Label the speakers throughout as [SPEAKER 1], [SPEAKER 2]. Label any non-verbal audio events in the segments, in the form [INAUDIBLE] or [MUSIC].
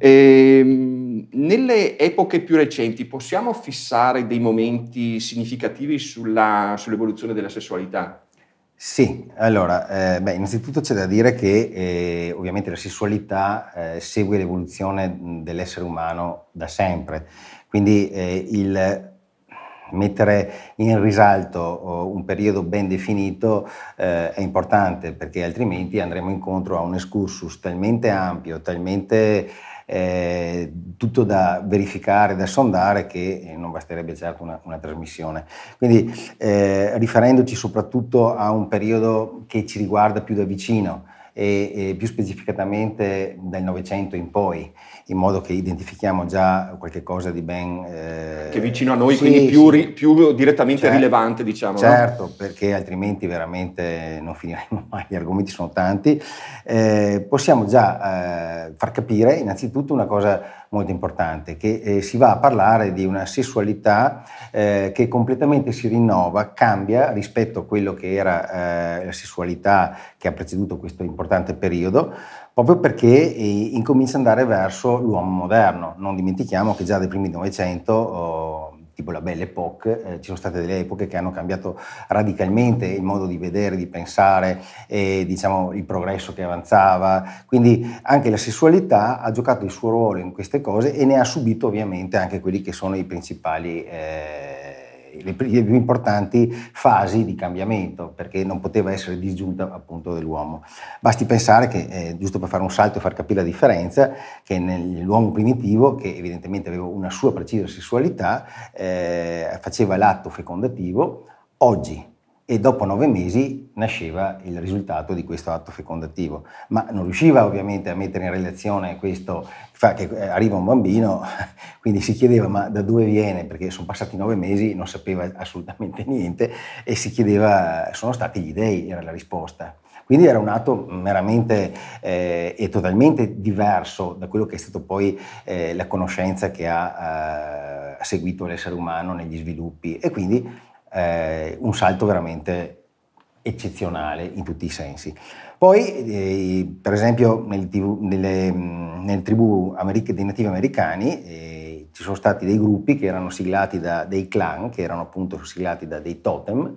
[SPEAKER 1] E, ehm, nelle epoche più recenti possiamo fissare dei momenti significativi sulla, sull'evoluzione della sessualità?
[SPEAKER 2] Sì, allora, eh, beh, innanzitutto c'è da dire che eh, ovviamente la sessualità eh, segue l'evoluzione dell'essere umano da sempre, quindi eh, il mettere in risalto oh, un periodo ben definito eh, è importante perché altrimenti andremo incontro a un excursus talmente ampio, talmente eh, tutto da verificare, da sondare, che eh, non basterebbe certo una, una trasmissione. Quindi eh, riferendoci soprattutto a un periodo che ci riguarda più da vicino, e, e più specificatamente dal Novecento in poi, in modo che identifichiamo già qualche cosa di ben... Eh, che vicino a noi, sì, quindi più, sì.
[SPEAKER 1] più direttamente certo, rilevante, diciamo. Certo,
[SPEAKER 2] no? perché altrimenti veramente non finiremo mai, gli argomenti sono tanti. Eh, possiamo già eh, far capire innanzitutto una cosa molto importante, che eh, si va a parlare di una sessualità eh, che completamente si rinnova, cambia rispetto a quello che era eh, la sessualità che ha preceduto questo importante periodo, proprio perché eh, incomincia ad andare verso l'uomo moderno. Non dimentichiamo che già dai primi Novecento oh, tipo la Belle Époque, eh, ci sono state delle epoche che hanno cambiato radicalmente il modo di vedere, di pensare, e, diciamo, il progresso che avanzava, quindi anche la sessualità ha giocato il suo ruolo in queste cose e ne ha subito ovviamente anche quelli che sono i principali... Eh, le più importanti fasi di cambiamento, perché non poteva essere disgiunta appunto dell'uomo. Basti pensare che, eh, giusto per fare un salto e far capire la differenza, che nell'uomo primitivo, che evidentemente aveva una sua precisa sessualità, eh, faceva l'atto fecondativo, oggi e dopo nove mesi nasceva il risultato di questo atto fecondativo, ma non riusciva ovviamente a mettere in relazione questo, che eh, arriva un bambino, [LAUGHS] quindi si chiedeva ma da dove viene, perché sono passati nove mesi, non sapeva assolutamente [LAUGHS] niente e si chiedeva, sono stati gli dei, era la risposta. Quindi era un atto meramente eh, e totalmente diverso da quello che è stato poi eh, la conoscenza che ha eh, seguito l'essere umano negli sviluppi e quindi eh, un salto veramente eccezionale in tutti i sensi. Poi, eh, per esempio, nel nelle, nelle, tribù americ- dei nativi americani eh, ci sono stati dei gruppi che erano siglati da dei clan, che erano appunto siglati da dei totem,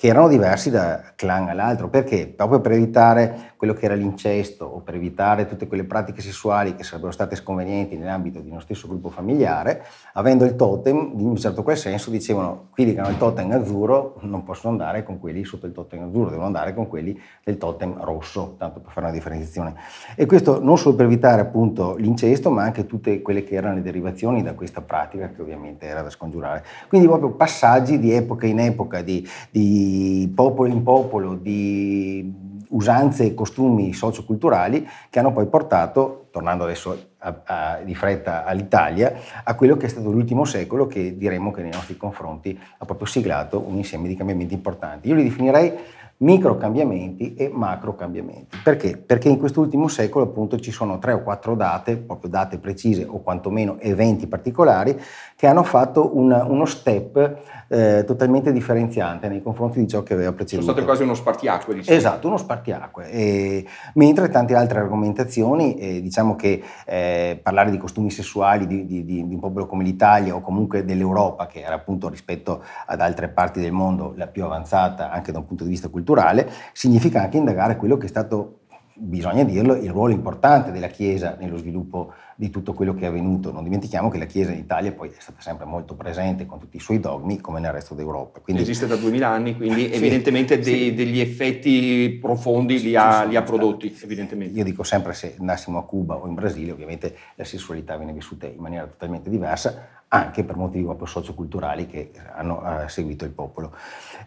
[SPEAKER 2] che erano diversi da clan all'altro, perché proprio per evitare quello che era l'incesto o per evitare tutte quelle pratiche sessuali che sarebbero state sconvenienti nell'ambito di uno stesso gruppo familiare, avendo il totem, in un certo quel senso dicevano quelli che hanno il totem azzurro non possono andare con quelli sotto il totem azzurro, devono andare con quelli del totem rosso, tanto per fare una differenziazione. E questo non solo per evitare appunto l'incesto, ma anche tutte quelle che erano le derivazioni da questa pratica che ovviamente era da scongiurare. Quindi proprio passaggi di epoca in epoca, di, di popolo in popolo, di usanze e costumi socioculturali che hanno poi portato, tornando adesso a, a, di fretta all'Italia, a quello che è stato l'ultimo secolo che diremmo che nei nostri confronti ha proprio siglato un insieme di cambiamenti importanti. Io li definirei micro cambiamenti e macro cambiamenti. Perché? Perché in quest'ultimo secolo appunto ci sono tre o quattro date, proprio date precise o quantomeno eventi particolari, che hanno fatto una, uno step eh, totalmente differenziante nei confronti di ciò che aveva preceduto. Sono state quasi uno
[SPEAKER 1] spartiacque, diciamo. Esatto,
[SPEAKER 2] uno spartiacque. E, mentre tante altre argomentazioni, eh, diciamo che eh, eh, parlare di costumi sessuali di, di, di, un popolo come l'Italia o comunque dell'Europa, che era appunto rispetto ad altre parti del mondo la più avanzata anche da un punto di vista culturale, significa anche indagare quello che è stato bisogna dirlo, il ruolo importante della Chiesa nello sviluppo di tutto quello che è avvenuto. Non dimentichiamo che la Chiesa in Italia poi è stata sempre molto presente con tutti i suoi dogmi, come nel resto d'Europa. Quindi, Esiste da 2000
[SPEAKER 1] anni, quindi sì, evidentemente dei, sì. degli effetti profondi li ha, li ha prodotti.
[SPEAKER 2] Io dico sempre se nassimo a Cuba o in Brasile, ovviamente la sessualità viene vissuta in maniera totalmente diversa, anche per motivi proprio socioculturali che eh, hanno eh, seguito il popolo.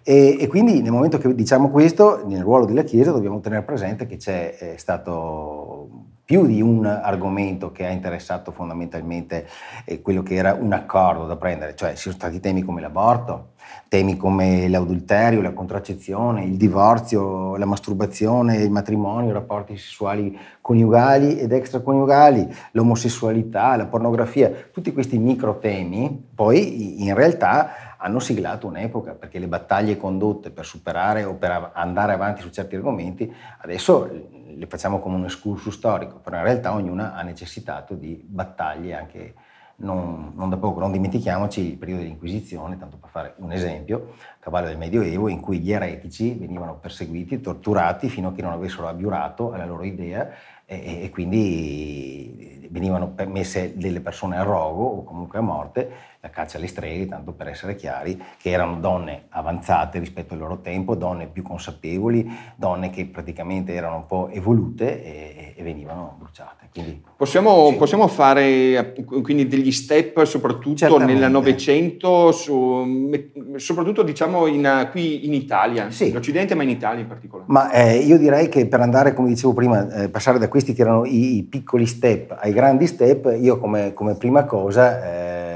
[SPEAKER 2] E, e, quindi nel momento che diciamo questo, nel ruolo della Chiesa dobbiamo tenere presente che c'è eh, stato più di un argomento che ha interessato fondamentalmente eh, quello che era un accordo da prendere, cioè ci sono stati temi come l'aborto, temi come l'adulterio, la contraccezione, il divorzio, la masturbazione, il matrimonio, i rapporti sessuali coniugali ed extraconiugali, l'omosessualità, la pornografia, tutti questi micro temi poi in realtà hanno siglato un'epoca, perché le battaglie condotte per superare o per andare avanti su certi argomenti, adesso le facciamo come un escursus storico, però in realtà ognuna ha necessitato di battaglie anche non, non da poco. Non dimentichiamoci il periodo dell'Inquisizione, tanto per fare un esempio, a cavallo del Medioevo, in cui gli eretici venivano perseguiti, torturati fino a che non avessero abiurato alla loro idea e, e quindi venivano messe delle persone a rogo o comunque a morte, la caccia alle streghe, tanto per essere chiari, che erano donne avanzate rispetto al loro tempo, donne più consapevoli, donne che praticamente erano un po' evolute e, e venivano bruciate. Quindi,
[SPEAKER 1] possiamo, sì. possiamo, fare quindi degli step soprattutto Certamente. nel Novecento, soprattutto diciamo in, qui in Italia, sì. in Occidente ma in Italia in particolare.
[SPEAKER 2] Ma eh, io direi che per andare, come dicevo prima, eh, passare da questi che erano i, i, piccoli step ai grandi step, io come, come prima cosa... Eh,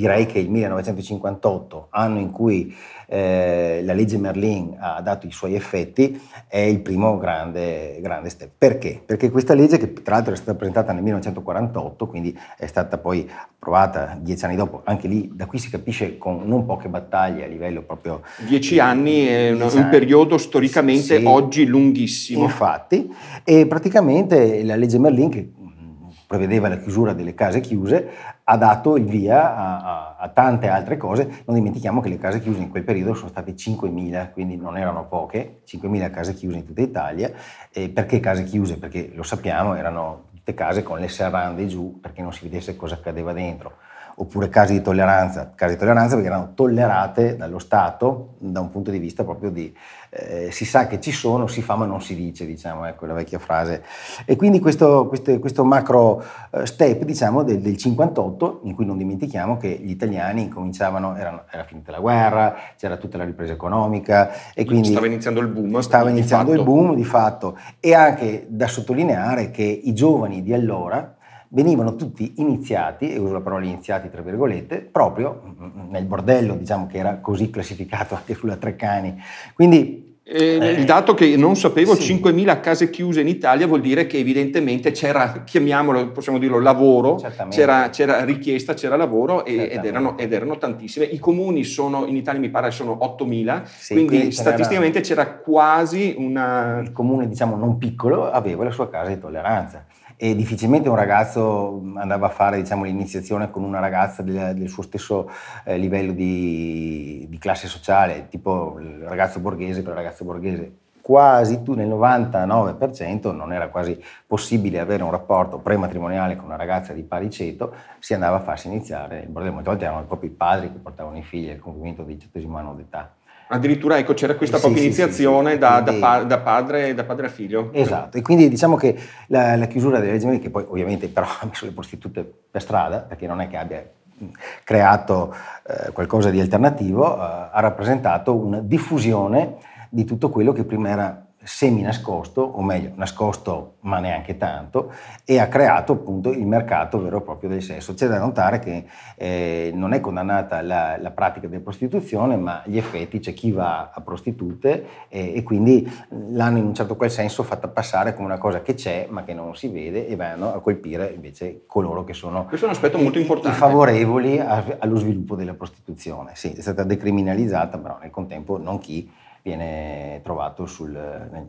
[SPEAKER 2] direi che il 1958, anno in cui eh, la legge Merlin ha dato i suoi effetti, è il primo grande, grande step. Perché? Perché questa legge, che tra l'altro è stata presentata nel 1948, quindi è stata poi approvata dieci anni dopo, anche lì da qui si capisce con non poche battaglie a livello proprio...
[SPEAKER 1] Dieci di, anni è un, un periodo storicamente sì, oggi lunghissimo. Infatti,
[SPEAKER 2] e praticamente la legge Merlin, che mm, prevedeva la chiusura delle case chiuse, ha dato il via a, a, a, tante altre cose. Non dimentichiamo che le case chiuse in quel periodo sono state 5.000, quindi non erano poche, 5.000 case chiuse in tutta Italia. E perché case chiuse? Perché lo sappiamo, erano tutte case con le serrande giù perché non si vedesse cosa accadeva dentro oppure casi di tolleranza, casi di tolleranza perché erano tollerate dallo Stato da un punto di vista proprio di eh, si sa che ci sono, si fa ma non si dice, diciamo, ecco la vecchia frase. E quindi questo, questo, questo macro eh, step diciamo, del, del, 58, in cui non dimentichiamo che gli italiani cominciavano, erano, era finita la guerra, c'era tutta la ripresa economica e quindi... Stava iniziando il boom. Stava iniziando il boom di fatto e anche da sottolineare che i giovani di allora, venivano tutti iniziati, e uso la parola iniziati tra virgolette, proprio mm, mm, nel bordello, diciamo che era così classificato anche sulla
[SPEAKER 1] Treccani. Quindi eh, eh il dato che non sapevo, sì. 5.000 case chiuse in Italia vuol dire che evidentemente c'era, chiamiamolo, possiamo dirlo, lavoro, c'era, c'era, richiesta, c'era lavoro e, ed, erano, ed, erano, tantissime. I comuni sono, in Italia mi pare sono 8.000, sì, quindi statisticamente c'era...
[SPEAKER 2] quasi una... Il comune, diciamo, non piccolo aveva la sua casa di tolleranza e difficilmente un ragazzo mm, andava a fare diciamo, l'iniziazione con una ragazza del, del suo stesso eh, livello di, di, classe sociale, tipo il ragazzo borghese per il ragazzo borghese. Quasi tu nel 99% non era quasi possibile avere un rapporto prematrimoniale con una ragazza di pari ceto, si andava a farsi iniziare il bordello. Molte volte erano proprio i padri che portavano i figli al compimento del diciottesimo anno d'età.
[SPEAKER 1] Addirittura ecco, c'era questa sì, propria sì, iniziazione sì, da, quindi... da, pa- da, padre, da, padre, a figlio. Esatto,
[SPEAKER 2] e quindi diciamo che la, la chiusura delle regimenti, che poi ovviamente però ha [LAUGHS] messo le prostitute per strada, perché non è che abbia mm, creato eh, qualcosa di alternativo, eh, ha rappresentato una diffusione di tutto quello che prima era semi nascosto, o meglio nascosto ma neanche tanto, e ha creato appunto il mercato vero e proprio del sesso. C'è da notare che eh, non è condannata la, la, pratica della prostituzione, ma gli effetti c'è chi va a prostitute eh, e quindi l'hanno in un certo quel senso fatta passare come una cosa che c'è ma che non si vede e vanno a colpire invece coloro che sono,
[SPEAKER 1] è un aspetto molto importante. favorevoli
[SPEAKER 2] a, allo sviluppo della prostituzione. Sì, è stata decriminalizzata, però nel contempo non chi viene trovato sul,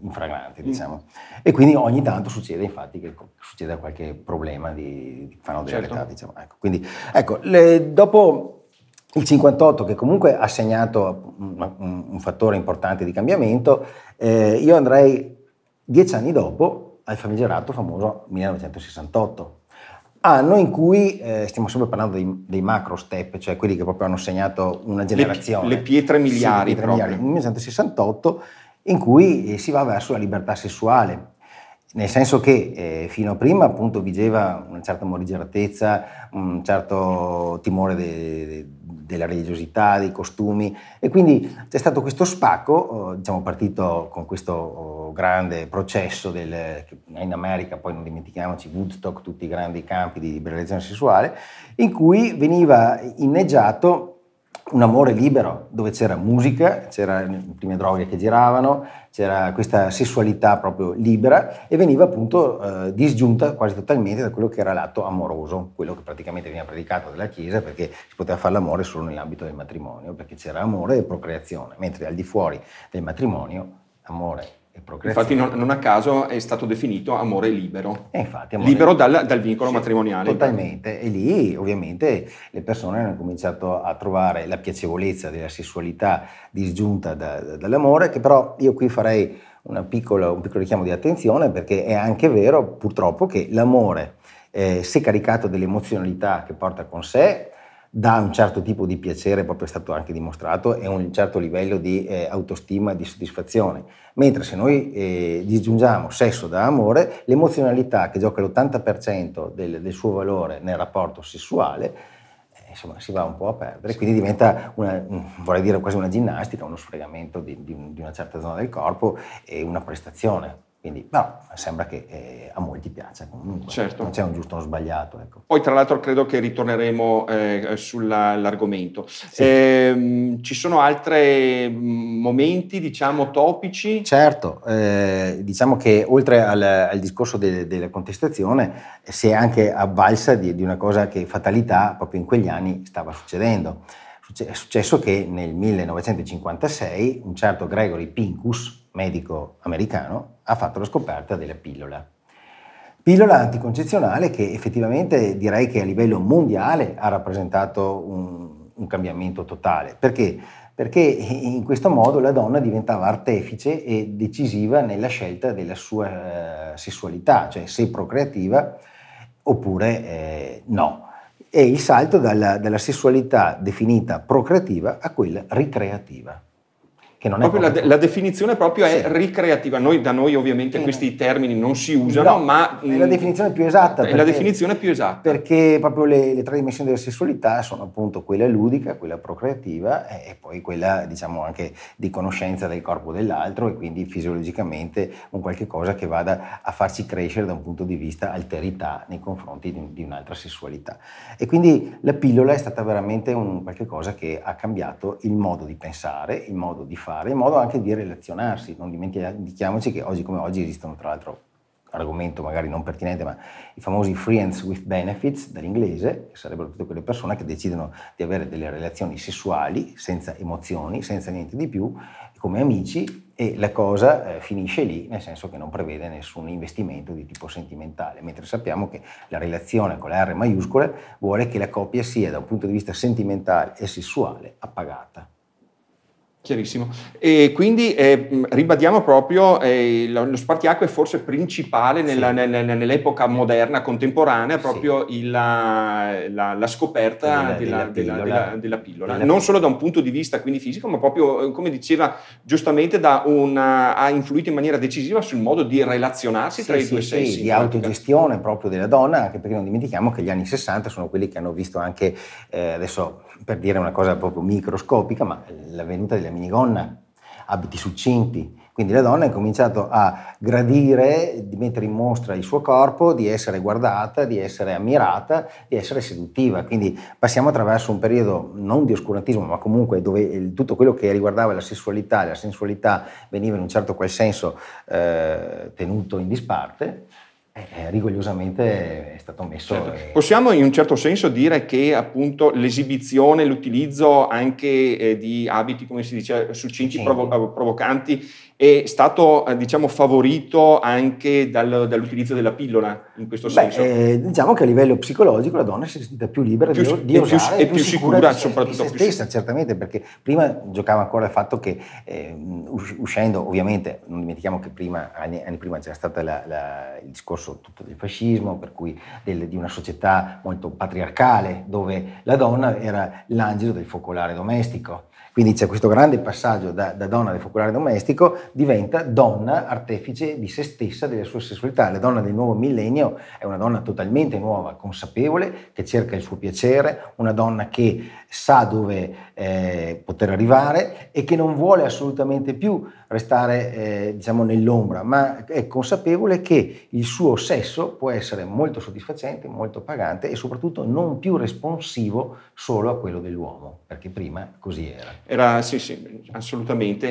[SPEAKER 2] in fragrante, mm. diciamo. Mm. E quindi ogni tanto succede infatti che succeda qualche problema di, di certo. età, diciamo. Ecco, quindi, ecco le, dopo il 58 che comunque ha segnato un, mm, un, mm, un fattore importante di cambiamento, eh, io andrei dieci anni dopo al famigerato famoso 1968 anno in cui eh, stiamo sempre parlando dei, dei, macro step, cioè quelli che proprio hanno segnato una generazione. Le, le pietre miliari. Sì, le pietre miliari. Nel 1968 in cui eh, si va verso la libertà sessuale nel senso che eh, fino a prima appunto vigeva una certa morigeratezza, un certo timore de, de, della religiosità, dei costumi e quindi c'è stato questo spacco, eh, diciamo partito con questo oh, grande processo del, in America, poi non dimentichiamoci Woodstock, tutti i grandi campi di liberazione sessuale, in cui veniva inneggiato un amore libero dove c'era musica, c'erano le prime droghe che giravano, c'era questa sessualità proprio libera e veniva appunto eh, disgiunta quasi totalmente da quello che era l'atto amoroso, quello che praticamente veniva predicato dalla Chiesa perché si poteva fare l'amore solo nell'ambito del matrimonio, perché c'era amore e procreazione, mentre al di fuori del matrimonio amore Infatti non, non,
[SPEAKER 1] a caso è stato definito amore libero, eh, infatti, amore libero dal, dal vincolo sì, matrimoniale. Totalmente,
[SPEAKER 2] e lì ovviamente le persone hanno cominciato a trovare la piacevolezza della sessualità disgiunta da, da, dall'amore, che però io qui farei piccola, un piccolo richiamo di attenzione perché è anche vero purtroppo che l'amore, eh, se caricato dell'emozionalità che porta con sé, dà un certo tipo di piacere, proprio è stato anche dimostrato, e un certo livello di eh, autostima e di soddisfazione. Mentre se noi eh, disgiungiamo sesso da amore, l'emozionalità che gioca l'80% del, del suo valore nel rapporto sessuale, eh, insomma, si va un po' a perdere, quindi diventa una, mm, vorrei dire quasi una ginnastica, uno sfregamento di, di, di una certa zona del corpo e una prestazione. Quindi, però sembra che eh, a molti piaccia comunque, certo. non c'è un giusto o sbagliato. Ecco.
[SPEAKER 1] Poi tra l'altro credo che ritorneremo eh, sull'argomento. Sì. Eh, ci sono altri mm, momenti, diciamo, topici?
[SPEAKER 2] Certo, eh, diciamo che oltre al, al discorso de, della contestazione si è anche avvalsa di, di una cosa che fatalità proprio in quegli anni stava succedendo è successo che nel 1956 un certo Gregory Pincus, medico americano, ha fatto la scoperta della pillola. Pillola anticoncezionale che effettivamente direi che a livello mondiale ha rappresentato un, un cambiamento totale. Perché? Perché in questo modo la donna diventava artefice e decisiva nella scelta della sua eh, sessualità, cioè se procreativa oppure eh, no è il salto dalla, dalla sessualità definita procreativa a quella ricreativa
[SPEAKER 1] che non è proprio la, de- la, definizione proprio sì. è ricreativa. Noi, da noi ovviamente eh, questi termini non si usano, no, ma... È la mm, definizione più esatta. È perché, la definizione più esatta.
[SPEAKER 2] Perché proprio le, le, tre dimensioni della sessualità sono appunto quella ludica, quella procreativa e, poi quella diciamo anche di conoscenza del corpo dell'altro e quindi fisiologicamente un qualche cosa che vada a farci crescere da un punto di vista alterità nei confronti di, di un'altra sessualità. E quindi la pillola è stata veramente un qualche cosa che ha cambiato il modo di pensare, il modo di fare fare, in modo anche di relazionarsi. Non dimentichiamoci che oggi come oggi esistono, tra l'altro, argomento magari non pertinente, ma i famosi friends with benefits dall'inglese, che sarebbero tutte quelle persone che decidono di avere delle relazioni sessuali senza emozioni, senza niente di più, come amici e la cosa eh, finisce lì, nel senso che non prevede nessun investimento di tipo sentimentale, mentre sappiamo che la relazione con la R maiuscola vuole che la coppia sia da un punto di vista sentimentale e sessuale
[SPEAKER 1] appagata. Chiarissimo. E quindi eh, ribadiamo proprio eh, lo spartiacque forse principale nella, sì. nel, nell'epoca moderna, contemporanea, proprio sì. il, la, la, la, scoperta della, della, della, pillola. della pillola. non solo da un punto di vista quindi fisico, ma proprio, eh, come diceva giustamente, una, ha influito in maniera decisiva sul modo di relazionarsi sì, tra i due sessi. Sì, di
[SPEAKER 2] autogestione proprio della donna, anche perché non dimentichiamo che gli anni 60 sono quelli che hanno visto anche, eh, adesso per dire una cosa proprio microscopica, ma l'avvenuta delle minigonna, abiti succinti. Quindi la donna ha cominciato a gradire di mettere in mostra il suo corpo, di essere guardata, di essere ammirata, di essere seduttiva. Quindi passiamo attraverso un periodo non di oscurantismo, ma comunque dove tutto quello che riguardava la sessualità, la sensualità veniva in un certo qual senso eh, tenuto in disparte. Eh, eh, rigorosamente è stato messo. Certo. E...
[SPEAKER 1] Possiamo in un certo senso dire che appunto l'esibizione, l'utilizzo anche eh, di abiti, come si dice, succinti, provo- eh, provocanti è stato eh, diciamo, favorito anche dal, dall'utilizzo della pillola in questo Beh, senso?
[SPEAKER 2] Eh, diciamo che a livello psicologico la donna si è sentita più libera più, di, di più, e più, più sicura, sicura di, soprattutto di se stessa, più certamente, perché prima giocava ancora il fatto che eh, uscendo, ovviamente, non dimentichiamo che prima, anni, anni prima c'era stato la, la, il discorso tutto del fascismo, per cui del, di una società molto patriarcale, dove la donna era l'angelo del focolare domestico quindi c'è questo grande passaggio da, da donna del focolare domestico, diventa donna artefice di se stessa, della sua sessualità. La donna del nuovo millennio è una donna totalmente nuova, consapevole, che cerca il suo piacere, una donna che sa dove eh, poter arrivare e che non vuole assolutamente più restare eh, diciamo nell'ombra, ma è consapevole che il suo sesso può essere molto soddisfacente, molto pagante e soprattutto non più responsivo
[SPEAKER 1] solo a quello dell'uomo, perché prima così era. Era sì, sì, assolutamente.